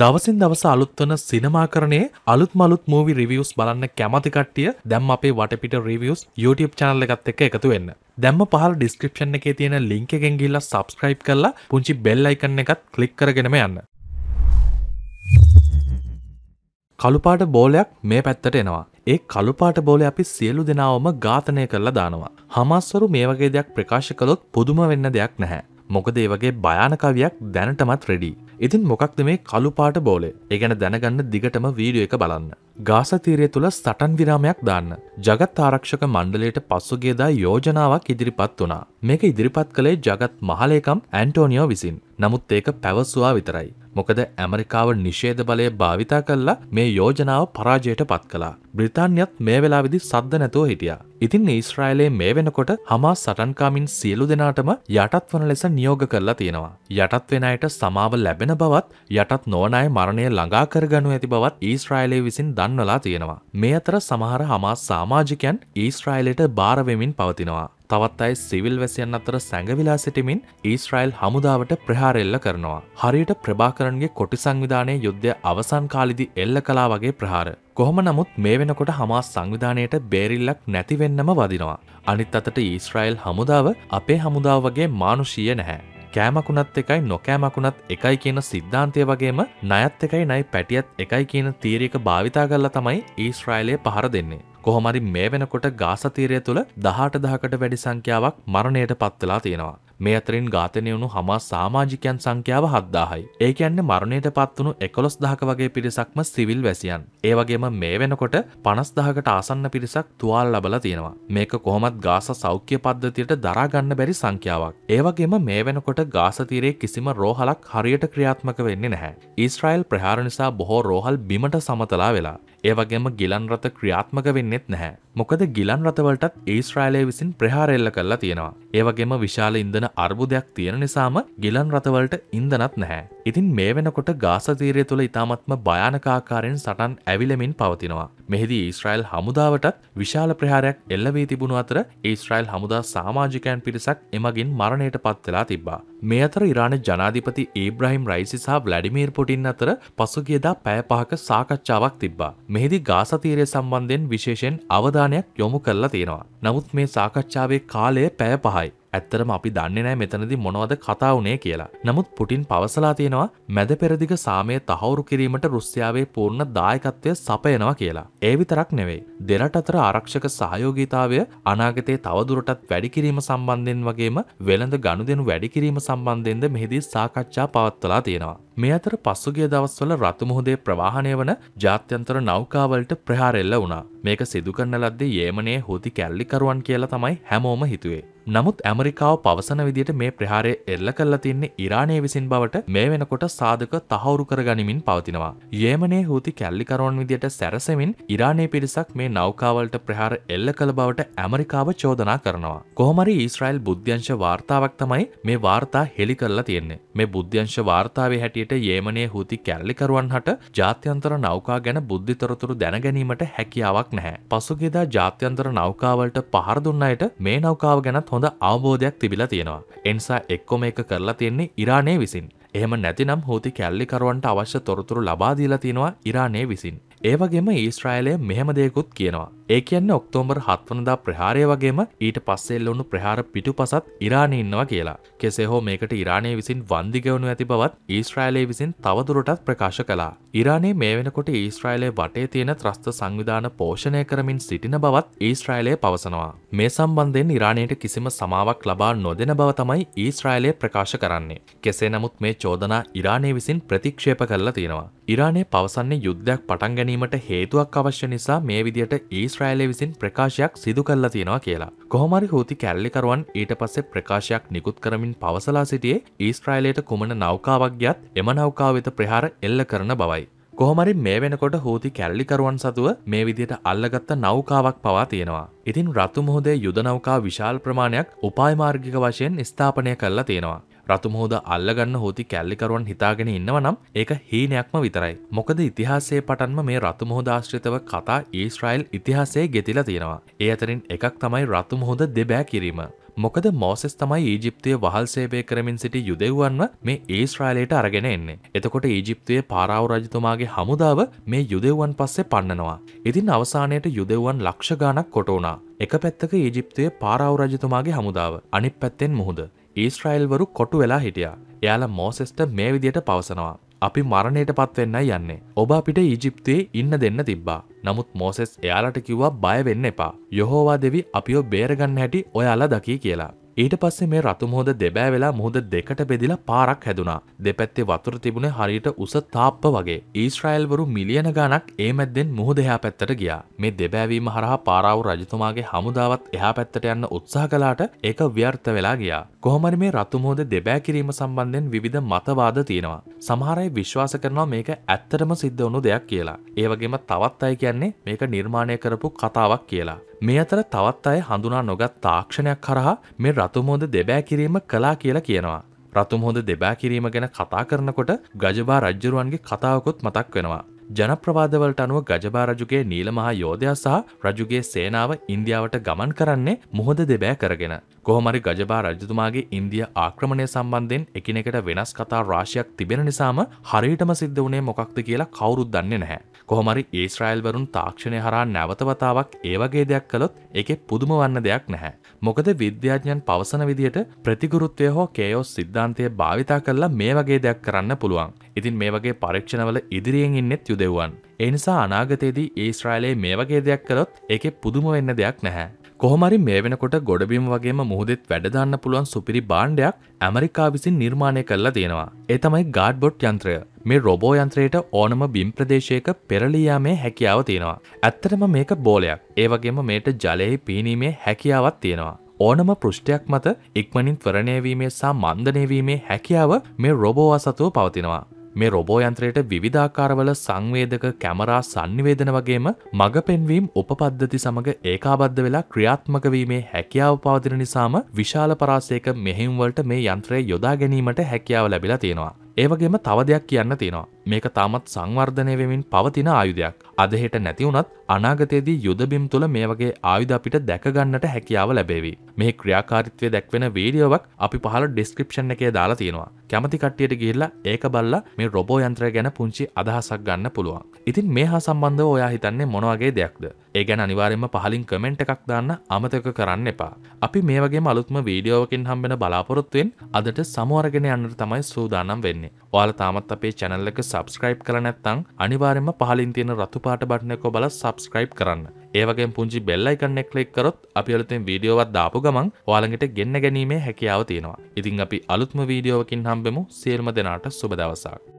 දවසින් දවස අලුත්වන සිනමාකරණයේ අලුත් මලුත් මූවි රිවියස් බලන්න කැමති කට්ටිය දැම් අපේ වටපිට රිවියස් YouTube චනල්ල එකත් එක එකතු වෙන්න. දැම්ම පහල් ඩිස්ක්‍රපෂන් එකේ තියෙන ලිංක එකෙන් ගිල්ලා සබස්ක්‍රයිබ් කරලා පුංචි බෙල් අයිකන්න එකත් කලික් කරගෙනම යන්න. කළුපාට බෝලයක් මේ පැත්තට එනවා. ඒ කළුපාට බෝල අපි සියලු දෙනාවම ඝාතනය කරලා දානවා. හමස්වරු මේ වගේ දෙයක් ප්‍රකාශ කළොත් පුදුම වෙන්න දෙයක් නැහැ. මොකද ඒ වගේ භයානකවියක් දැනටමත් රෙඩි. ඉතින් මොකක්ද මේ කළුපාට බෝලේ ඒගැන දැනගන්න දිගටම වීඩිය එක බලන්න. ගාසතීරය තුළ සටන් විරාමයක් දාන්න. ජගත් ආරක්ෂක මණ්ඩලයට පසුගේදා යෝජනාවක් ඉදිරිපත් වනා. මේක ඉදිරිපත් කළේ ජගත් මහලේකම් ඇන්ටෝනිියෝ විසින්. නමුත් ඒක පැවස්වා විතරයි. මොකද ඇමරිකාව නිශේධ බලය භාවිතා කල්ලා මේ යෝජනාව පරාජයට පත් කලා. බ්‍රතාන්යත් මේ වෙලාවිදි සද්ධ නැතුව හිටිය. ඉතින් ඊස්්‍රයිලයේ මේ වෙනකොට හමා සටන්කාමින් සියලු දෙනාටම යටත් වන ලෙස නියෝග කරලා තියෙනවා. යටත් වෙනයට සමාව ලැබෙන ලැබෙන බවත් යටත් නොවන අය මරණය ළඟා කරගනු ඇති බවත් ඊස්රායිලය විසින් දන්වලා තියෙනවා. මේ අතර සමහර හමාස් සාමාජිකයන් ඊස්රායිලයට භාරවෙමින් පවතිනවා. තවත් අයි සිවිල් වැසියන් අතර සැඟවිලා සිටිමින් ඊස්රයිල් හමුදාවට ප්‍රහාරෙල්ල කරනවා. හරියට ප්‍රභාකරන්ගේ කොටි සංවිධානය යුද්ධය අවසන් කාලිදි එල්ල කලා වගේ ප්‍රහාර. කොහොම නමුත් මේ වෙනකොට හමා සංවිධානයට බේරිල්ලක් නැතිවෙන්නම වදිනවා. අනිත් අතට ඊස්රයිල් හමුදාව අපේ හමුදාව වගේ මානුෂීය නැහැ. කෑමකුණත් එකයි නොකෑමකුණත් එකයි කියන සිද්ධාන්තය වගේම නයත් එකයි නයි පැටියත් එකයි කියන තීරයක භාවිතා කරලා තමයි ඊස්්‍රයිලය පහර දෙන්නේ. කොහොමරි මේ වෙනකොට ගාසතීරය තුළ දහට දහකට වැඩි සංඛ්‍යාවක් මරණයට පත්වෙලා තියෙනවා. මේ අතරින් ඝාතනය වුණු හමා සාමාජිකයන් සංඛ්‍යාව හද්දාහයි. ඒ කියන්නේ මරණයට පත්වුණු එකොළොස් දහක වගේ පිරිසක්ම සිවිල් වැසියන්. ඒ වගේම මේ වෙනකොට පනස් දහකට ආසන්න පිරිසක් තුවාල් ලබලා තියෙනවා. මේක කොහොමත් ගාස සෞඛ්‍ය පද්ධතියට දරාගන්න බැරි සංඛ්‍යාවක්. ඒ වගේම මේ වෙනකොට ගාස තීරයේ කිසිම රෝහලක් හරියට ක්‍රියාත්මක වෙන්නේ නැහැ. ඊශ්‍රායල් ප්‍රහාර නිසා බොහෝ රෝහල් බිමට සමතලා වෙලා. ඒ වගේම ගිලන් රථ ක්‍රියාත්මක වෙන්නෙත් නැහැ. මොකද ගිලන් රථවලටත් ඊශ්‍රායලය විසින් ප්‍රහාර එල්ල කරලා තියෙනවා. ඒ වගේම විශාල ඉන්ධන වෙන අර්බුදයක් තියෙන නිසාම ගිලන් රථවලට ඉන්දනත් නැහැ. ඉතින් මේ වෙනකොට ගාසතීරය තුළ ඉතාමත්ම භයානකාකාරයෙන් සටන් ඇවිලමින් පවතිනවා. මෙහිදී ඊස්රයිල් හමුදාවටත් විශාල ප්‍රහාරයක් එල්ලවී තිබුණු අතර ඊස්රයිල් හමුදා සාමාජිකයන් පිරිසක් එමගින් මරණයට පත්වෙලා තිබ්බා. මේ අතර ඉරාණ ජනාධිපති ඒබ්‍රහිම් රයිසි සහ බ්ලඩිමීර් පුටින් අතර පසුගියදා පැය පහක සාකච්ඡාවක් තිබ්බා. මෙහිදී ගාසතීරය සම්බන්ධයෙන් විශේෂයෙන් අවධානයක් යොමු කරලා තියෙනවා. නමුත් මේ සාකච්ඡාවේ කාලය පැය පහයි. ඇත්තරම අපි දන්නේ නෑ මෙතනදි මොනවද කතාවනේ කියලා. නමුත් පුටින් පවසලා තියෙනවා මැද පෙරදිග සාමය තහවුරු කිරීමට රුස්යාවේ පූර්ණ දායකත්වය සපයනවා කියලා. ඒ විතරක් නෙවෙයි. දෙරට අතර ආරක්ෂක සහයෝගීතාවය අනාගතයේ තවදුරටත් වැඩිකිරීම සම්බන්ධයෙන් වගේම වෙළඳ ගනුදෙනු වැඩිකිරීම සම්බන්ධයෙන්ද මෙහිදී සාකච්ඡා පවත්වලා තියෙනවා. මේ අතර පසුගිය දවස්වල රතුමුහදේ ප්‍රවාහණය වන ජාත්‍යන්තර නෞකාවලට ප්‍රහාරෙල්ල වුණා. මේක සිදුකරන ලද්දේ ඒමනේ හෝති කැල්ලිකරුවන් කියලා තමයි හැමෝම හිතුවේ. නමුත් ඇමරිකාව පවසන විදිට මේ ප්‍රහාරය එල්ල කල්ලා තින්නේ ඉරානය විසින් බවට මේ වෙනකොට සාධක තහවුරු කරගනිමින් පවතිනවා. ඒමනේ හූති කැල්ලිකරවන් විදියට සැරසමින් ඉරානය පිරිසක් මේ නෞකාවලට ප්‍රහාර එල්ල කළ බවට ඇමරිකාව චෝදනා කරනවා. කොහොමරි ඊස්රයිල් බුද්ධ්‍යංශ වාර්තාවක් තමයි මේ වාර්තා හෙළි කරලා තියෙන්නේ. මේ බුද්ධ්‍යංශ වාර්තාවේ හැටියට ඉදිරියට යේමනයේ හුති කැල්ලිකරුවන් හට ජාත්‍යන්තර නෞකා ගැන බුද්ධිතොරතුරු දැනගැනීමට හැකියාවක් නැහැ. පසුගේදා ජාත්‍යන්තර නෞකාවලට පහර දුන්නයට මේ නෞකාව ගැනත් හොඳ අවබෝධයක් තිබිලා තියෙනවා. එනිසා එක්කොම එක කරලා තියෙන්නේ ඉරානය විසින්. එහෙම නැතිනම් හෝති කැල්ලිකරුවන්ට අවශ්‍ය තොරතුරු ලබාදීලා තියෙනවා ඉරානය විසින්. ඒවගේම ඊස්ට්‍රයිලය මෙහමදයකුත් කියනවා. ඒ කියන්න ඔක්තෝම්බර් හත්වනදා ප්‍රහාරය වගේම ඊට පස්සෙල්ලවුණු ප්‍රහාර පිටු පසත් ඉරාණය ඉන්නවා කියලා. කෙසේ හෝ මේකට ඉරාණය විසින් වන්දිගවනු ඇති බවත් ඊස්ට්‍රයිලය විසින් තවදුරටත් ප්‍රකාශ කලා. ඉරාණේ මේ වෙනකොට ඊස්ට්‍රයිලය වටේ තියෙන ත්‍රස්ත සංවිධාන පෝෂණය කරමින් සිටින බවත් ඊස්ට්‍රයිලය පවසනවා. මේ සම්බන්ධයෙන් ඉරාණයට කිසිම සමාවක් ලබා නොදෙන බව තමයි ඊස්ට්‍රයිලය ප්‍රකාශ කරන්නේ. කෙසේ නමුත් මේ චෝදනා ඉරාණය විසින් ප්‍රතික්ෂේප කරලා තියෙනවා. ඉරානය පවසන්නේ යුද්ධයක් පටන් ගැනීමට හේතුවක් අවශ්‍ය නිසා මේ විදියට ඊස්රායිලය විසින් ප්‍රකාශයක් සිදු කල්ලා තියෙනවා කියලා. කොහොමරි හූති කැල්ලිකරුවන් ඊට පස්සේ ප්‍රකාශයක් නිකුත් කරමින් පවසලා සිටියේ ඊස්ට්‍රයිලයට කුමන නෞකාවක් ගියත් එම නෞකාවෙත ප්‍රහාර එල්ල කරන බවයි. කොහොමරි මේ වෙනකොට හූති කැල්ලිකරුවන් සතුව මේ විදියට අල්ලගත්ත නෞකාවක් පවා තියෙනවා. ඉතින් රතු මොහොදේ යුද නෞකා විශාල් ප්‍රමාණයක් උපායමාර්ගික වශයෙන් ස්ථාපනය කල්ලා තියෙනවා. රතුමහෝද අල්ලගන්න හෝති කැල්ලිකරුවන් හිතාගෙන ඉන්නව නම් ඒක හීනයක්ම විතරයි. මොකද ඉතිහාසේ පටන්ම මේ රතුමහෝදාශ්‍රිතව කතා ඊස්ට්‍රයිල් ඉතිහාසේ ගෙතිලා තියෙනවා. ඒ අතරින් එකක් තමයි රතුමහෝද දෙබෑ කිරීම. මොකද මෝසෙස් තමයි ඊජිප්තිය වහල් සේපය කරමින් සිටි යුදෙව්වන්ව මේ ඒස්ට්‍රයිලයට අරගෙන එන්නේ. එතකොට ඊජිප්තිය පාරාව රජතුමාගේ හමුදාව මේ යුදෙව්වන් පස්සේ පන්නනවා. ඉතින් අවසානයට යුදෙව්වන් ලක්ෂ ගානක් කොට වුණා. එක පැත්තක ඊජිප්තිය පාරාව රජතුමාගේ හමුදාව අනිත් පැත්තෙන් මුහුද. ඊස්ට්‍රයිල්වරු කොටු වෙලා හිටියා එයාලා මෝසෙස්ට මේ විදියට පවසනවා අපි මරණයට පත්වෙන්න යන්නේ ඔබ අපිට ඊජිප්තියේ ඉන්න දෙන්න තිබ්බා නමුත් මෝසෙස් එයාලට කිව්වා බය වෙන්න එපා යොහෝවා දෙවි අපිෝ බේරගන්න හැටි ඔයාලා දකි කියලා ඊට පස්සේ මේ රතු මුහොද දෙබෑ වෙලා මුහොද දෙකට බෙදිලා පාරක් හැදුනා. දෙපැත්තේ වතුර තිබුණේ හරියට උස තාප්ප වගේ. ඊශ්‍රායෙල්වරු මිලියන ගණක් ඒ මැද්දෙන් මුහොද එහා පැත්තට ගියා. මේ දෙබෑවීම හරහා පාරාවු රජතුමාගේ හමුදාවත් එහා පැත්තට යන්න උත්සාහ කළාට ඒක ව්‍යර්ථ වෙලා ගියා. කොහොමරි මේ රතු මුහොද දෙබෑ කිරීම සම්බන්ධයෙන් විවිධ මතවාද තියෙනවා. සමහර අය විශ්වාස කරනවා මේක ඇත්තටම සිද්ධ වුණු දෙයක් කියලා. ඒ වගේම තවත් අය කියන්නේ මේක නිර්මාණය කරපු කතාවක් කියලා. මේ අතර තවත් අය හඳුනා නොගත් තාක්ෂණයක් කරහා මේ රතුමෝද දෙබෑ කිරීම කලා කියලා කියනවා. රතුමහොද දෙබෑ කිරීම ගැන කතා කරනකොට ගජබා රජ්ජරුවන්ගේ කතාවකුත් මතක් වෙනවා. ජනප්‍රවාදවලට අනුව ගජබා රජුගේ නීලමහා යෝධයා සහ රජුගේ සේනාව ඉන්දියාවට ගමන් කරන්නේ මුහොද දෙබෑ කරගෙන. කොහොමරි ගජබා රජතුමාගේ ඉන්දිය ආක්‍රමණය සම්බන්ධයෙන් එකිනෙකට වෙනස් කතා රාශියක් තිබෙන නිසාම හරියටම සිද්ධ වුණේ මොකක්ද කියලා කවුරුත් දන්නේ නැහැ. කොහොමරි ඊස්රායිල්වරුන් තාක්ෂණය හරහා නැවතවතාවක් ඒ වගේ දෙයක් කළොත් ඒකෙ පුදුම වන්න දෙයක් නැහැ. මොකද විද්‍යාඥයන් පවසන විදියට ප්‍රතිගුරුත්වය හෝ කේයෝස් සිද්ධාන්තය භාවිතා කරලා මේ වගේ දෙයක් කරන්න පුළුවන්. ඉතින් මේ වගේ පරීක්ෂණවල ඉදිරියෙන් ඉන්නෙත් රජු දෙව්වන්. එනිසා අනාගතයේදී ඒස්්‍රයිලයේ මේ වගේ දෙයක් කළොත් එක පුදුම වෙන්න දෙයක් නැහැ. කොහොමරි මේ වෙනකොට ගොඩබීම වගේම මුහදෙත් වැඩදාන්න පුළුවන් සුපිරි බාණ්ඩයක් ඇමරිකා විසින් නිර්මාණය කරලා තියෙනවා. ඒ තමයි ගාඩ්බොට් යන්ත්‍රය. මේ රොබෝ යන්ත්‍රයට ඕනම බිම් ප්‍රදේශයක පෙරලියයාමේ හැකියාව තියෙනවා. ඇත්තටම මේක බෝලයක්. ඒ වගේම මේට ජලයෙහි පීනීමේ හැකියාවත් තියෙනවා. ඕනම පෘෂ්ටයක් මත ඉක්මනින් ත්වරණයවීමේ සා මන්දනයවීමේ හැකියාව මේ රොබෝවා සතුව පවතිනවා. මේ රොබෝ යන්ත්‍රයට විවිධාකාරවල සංවේදක කැමරා සංනිවේදන වගේම මඟ පෙන්වීම් උපපද්ධති සමඟ ඒකාබද්ධ වෙලා ක්‍රියාත්මක වීමේ හැකියාව පවතින නිසාම විශාල පරාසයක මෙහෙම්වලට මේ යන්ත්‍රය යොදා ගැනීමට හැකියාව ලැබිලා තියෙනවා. ඒවගේම තව දෙයක් කියන්න තියෙනවා. මේක තාමත් සංවර්ධනය වෙමින් පවතින ආයුධයක්. අදහෙට නැතිවුනත් අනාගතයේදී යුදබිම් තුළ මේ වගේ ආයුධ අපිට දැකගන්නට හැකියාව ලැබේවි. මේ ක්‍රියාකාරිත්වය දැක්වෙන වීඩියෝවක් අපි පහල ඩිස්ක්‍රිප්ෂන් එකේ දාලා තියෙනවා. කැමති කට්ටියට ගිහිල්ලා ඒක බල්ලා මේ රොබෝ යන්ත්‍රය ගැන පුංචි අදහසක් ගන්න පුළුවන්. ඉතින් මේ හා සම්බන්ධව ඔයා හිතන්නේ මොනවගේ දෙයක්ද. ඒ ගැන අනිවාරෙන්ම පහලින් කමෙන්ට් එකක් දාන්න අමතක කරන්න එපා. අපි මේ වගේ අලුත්ම වීඩියෝවකින් හම්බෙන බලාපොරොත්තුවෙන් අදට සමුවරගෙන යන්නට තමයි සූදානම් වෙන්නේ. ඔයාලා තාමත් අපේ චැනල් එක සබස්ක්‍රයිබ් කළ නැත්තං අනිවාරෙන්ම පහලින් තියෙන රතුපාට බටනයකො බල සබස්ක්‍රයිබ් කරන්න ඒවගේ පුංචි බෙල්ලයි කන්නෙක් ලෙක් කරොත් අපි අලුතෙන් වීඩියෝවත් දාපු ගමන් වාලඟට ගෙන්න්න ගැනීමේ හැකියාව තියෙනවා ඉතිං අපි අලුත්ම වීඩියෝවකින් හම්බෙමු සේල්ම දෙනාට සුබදවසාක්